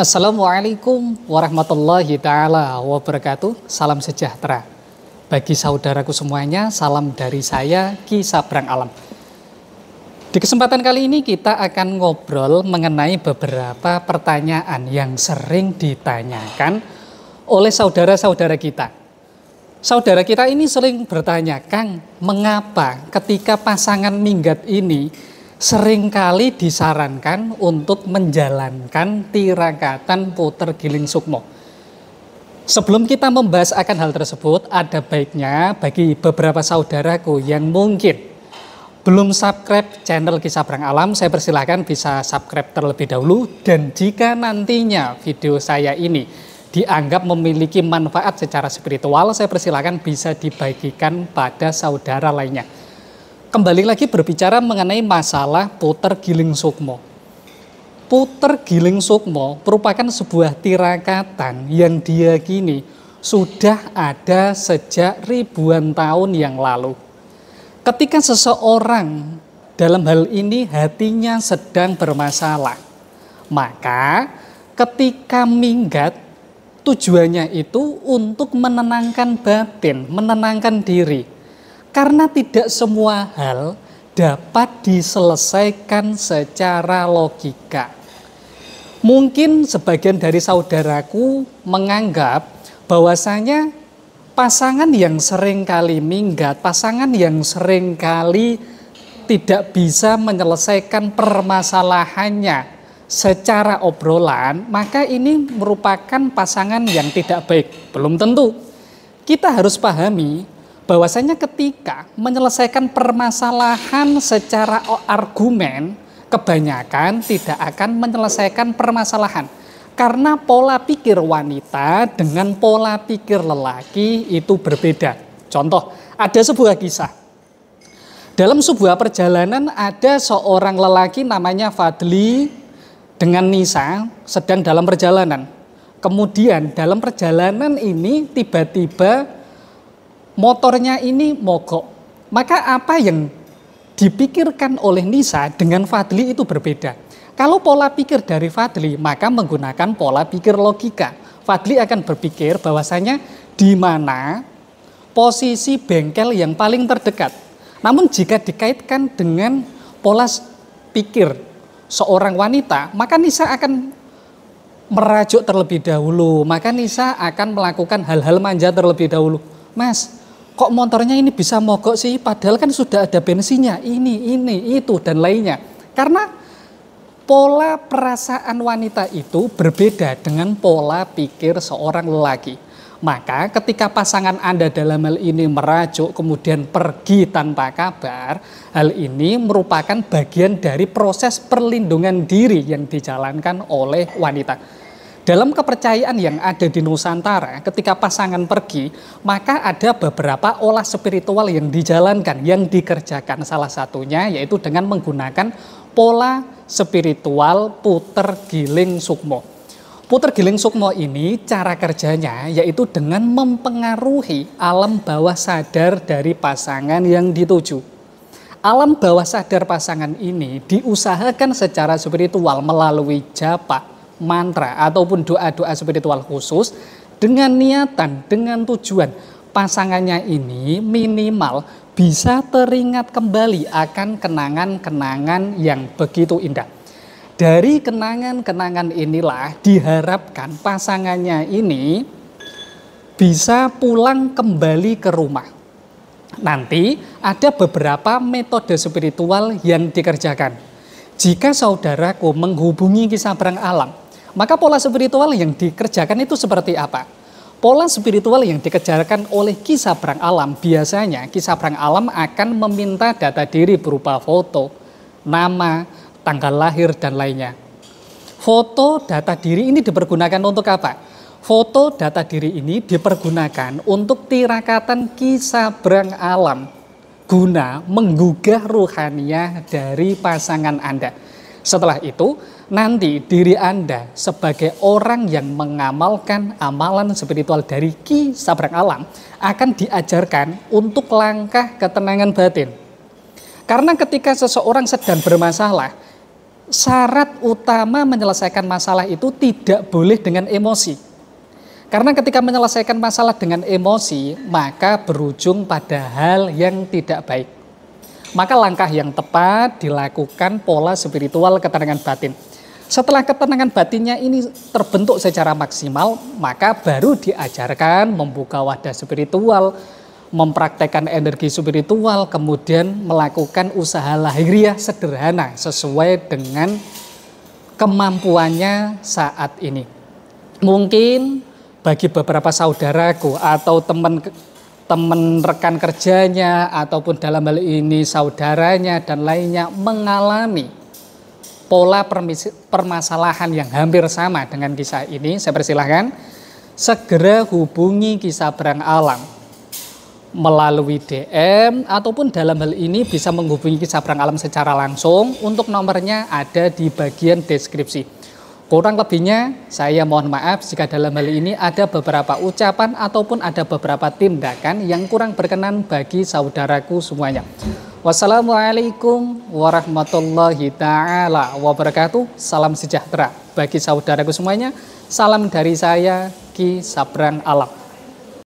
Assalamualaikum warahmatullahi taala wabarakatuh. Salam sejahtera. Bagi saudaraku semuanya, salam dari saya Ki Sabrang Alam. Di kesempatan kali ini kita akan ngobrol mengenai beberapa pertanyaan yang sering ditanyakan oleh saudara-saudara kita. Saudara kita ini sering bertanya, "Kang, mengapa ketika pasangan minggat ini seringkali disarankan untuk menjalankan tirakatan puter giling sukmo. Sebelum kita membahas akan hal tersebut, ada baiknya bagi beberapa saudaraku yang mungkin belum subscribe channel Kisah Perang Alam, saya persilahkan bisa subscribe terlebih dahulu. Dan jika nantinya video saya ini dianggap memiliki manfaat secara spiritual, saya persilahkan bisa dibagikan pada saudara lainnya kembali lagi berbicara mengenai masalah puter giling sukmo. Puter giling sukmo merupakan sebuah tirakatan yang dia gini sudah ada sejak ribuan tahun yang lalu. Ketika seseorang dalam hal ini hatinya sedang bermasalah, maka ketika minggat tujuannya itu untuk menenangkan batin, menenangkan diri karena tidak semua hal dapat diselesaikan secara logika. Mungkin sebagian dari saudaraku menganggap bahwasanya pasangan yang sering kali minggat, pasangan yang sering kali tidak bisa menyelesaikan permasalahannya secara obrolan, maka ini merupakan pasangan yang tidak baik. Belum tentu. Kita harus pahami bahwasanya ketika menyelesaikan permasalahan secara argumen, kebanyakan tidak akan menyelesaikan permasalahan. Karena pola pikir wanita dengan pola pikir lelaki itu berbeda. Contoh, ada sebuah kisah. Dalam sebuah perjalanan ada seorang lelaki namanya Fadli dengan Nisa sedang dalam perjalanan. Kemudian dalam perjalanan ini tiba-tiba motornya ini mogok. Maka apa yang dipikirkan oleh Nisa dengan Fadli itu berbeda. Kalau pola pikir dari Fadli, maka menggunakan pola pikir logika. Fadli akan berpikir bahwasanya di mana posisi bengkel yang paling terdekat. Namun jika dikaitkan dengan pola pikir seorang wanita, maka Nisa akan merajuk terlebih dahulu. Maka Nisa akan melakukan hal-hal manja terlebih dahulu. Mas, kok motornya ini bisa mogok sih padahal kan sudah ada bensinnya ini ini itu dan lainnya karena pola perasaan wanita itu berbeda dengan pola pikir seorang lelaki maka ketika pasangan Anda dalam hal ini merajuk kemudian pergi tanpa kabar, hal ini merupakan bagian dari proses perlindungan diri yang dijalankan oleh wanita. Dalam kepercayaan yang ada di Nusantara, ketika pasangan pergi, maka ada beberapa olah spiritual yang dijalankan, yang dikerjakan. Salah satunya yaitu dengan menggunakan pola spiritual puter giling sukmo. Puter giling sukmo ini cara kerjanya yaitu dengan mempengaruhi alam bawah sadar dari pasangan yang dituju alam bawah sadar pasangan ini diusahakan secara spiritual melalui japa, mantra ataupun doa-doa spiritual khusus dengan niatan, dengan tujuan pasangannya ini minimal bisa teringat kembali akan kenangan-kenangan yang begitu indah. Dari kenangan-kenangan inilah diharapkan pasangannya ini bisa pulang kembali ke rumah. Nanti ada beberapa metode spiritual yang dikerjakan. Jika saudaraku menghubungi kisah perang alam, maka pola spiritual yang dikerjakan itu seperti apa? Pola spiritual yang dikerjakan oleh kisah perang alam biasanya kisah perang alam akan meminta data diri berupa foto, nama, tanggal lahir dan lainnya. Foto data diri ini dipergunakan untuk apa? Foto data diri ini dipergunakan untuk tirakatan kisah berang alam guna menggugah ruhania dari pasangan Anda. Setelah itu, nanti diri Anda sebagai orang yang mengamalkan amalan spiritual dari Ki Sabrang Alam akan diajarkan untuk langkah ketenangan batin. Karena ketika seseorang sedang bermasalah, syarat utama menyelesaikan masalah itu tidak boleh dengan emosi. Karena ketika menyelesaikan masalah dengan emosi, maka berujung pada hal yang tidak baik. Maka langkah yang tepat dilakukan pola spiritual ketenangan batin setelah ketenangan batinnya ini terbentuk secara maksimal, maka baru diajarkan membuka wadah spiritual, mempraktekkan energi spiritual, kemudian melakukan usaha lahiriah sederhana sesuai dengan kemampuannya saat ini. Mungkin bagi beberapa saudaraku atau teman teman rekan kerjanya ataupun dalam hal ini saudaranya dan lainnya mengalami pola permasalahan yang hampir sama dengan kisah ini, saya persilahkan segera hubungi kisah berang alam melalui DM ataupun dalam hal ini bisa menghubungi kisah berang alam secara langsung untuk nomornya ada di bagian deskripsi. Kurang lebihnya saya mohon maaf jika dalam hal ini ada beberapa ucapan ataupun ada beberapa tindakan yang kurang berkenan bagi saudaraku semuanya. Wassalamualaikum warahmatullahi taala wabarakatuh. Salam sejahtera bagi saudaraku semuanya. Salam dari saya Ki Sabrang Alam.